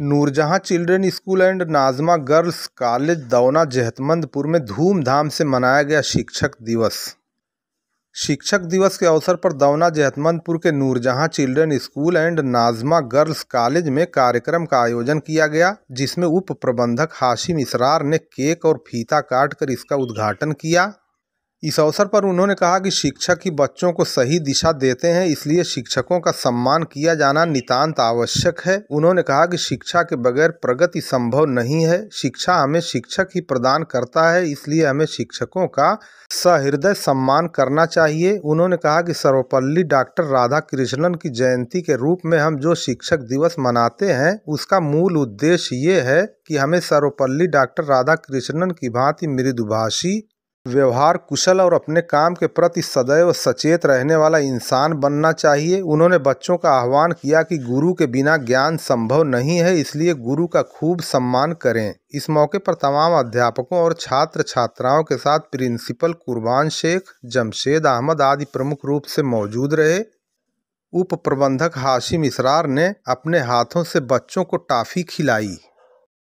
Noorjahan children school and Najma girls college Dauna Jahatmandpur में धूमधाम से मनाया गया शिक्षक दिवस शिक्षक दिवस के अवसर पर दौना जहतमंदपुर के Noorjahan children school and Najma girls college में कार्यक्रम का आयोजन किया गया जिसमें उप प्रबंधक हाशिम इसरार ने केक और फीता काटकर इसका उद्घाटन किया इस अवसर पर उन्होंने कहा कि शिक्षक ही बच्चों को सही दिशा देते हैं इसलिए शिक्षकों का सम्मान किया जाना नितांत आवश्यक है उन्होंने कहा कि शिक्षा के बगैर प्रगति संभव नहीं है शिक्षा हमें शिक्षक ही प्रदान करता है इसलिए हमें शिक्षकों का सहृदय सम्मान करना चाहिए उन्होंने कहा कि सर्वपल्ली डॉक्टर राधा कृष्णन की जयंती के रूप में हम जो शिक्षक दिवस मनाते हैं उसका मूल उद्देश्य ये है कि हमें सर्वपल्ली डॉक्टर राधा कृष्णन की भांति मृदुभाषी व्यवहार कुशल और अपने काम के प्रति सदैव सचेत रहने वाला इंसान बनना चाहिए उन्होंने बच्चों का आह्वान किया कि गुरु के बिना ज्ञान संभव नहीं है इसलिए गुरु का खूब सम्मान करें इस मौके पर तमाम अध्यापकों और छात्र छात्राओं के साथ प्रिंसिपल कुर्बान शेख जमशेद अहमद आदि प्रमुख रूप से मौजूद रहे उप प्रबंधक हाशिम इसरार ने अपने हाथों से बच्चों को टाफ़ी खिलाई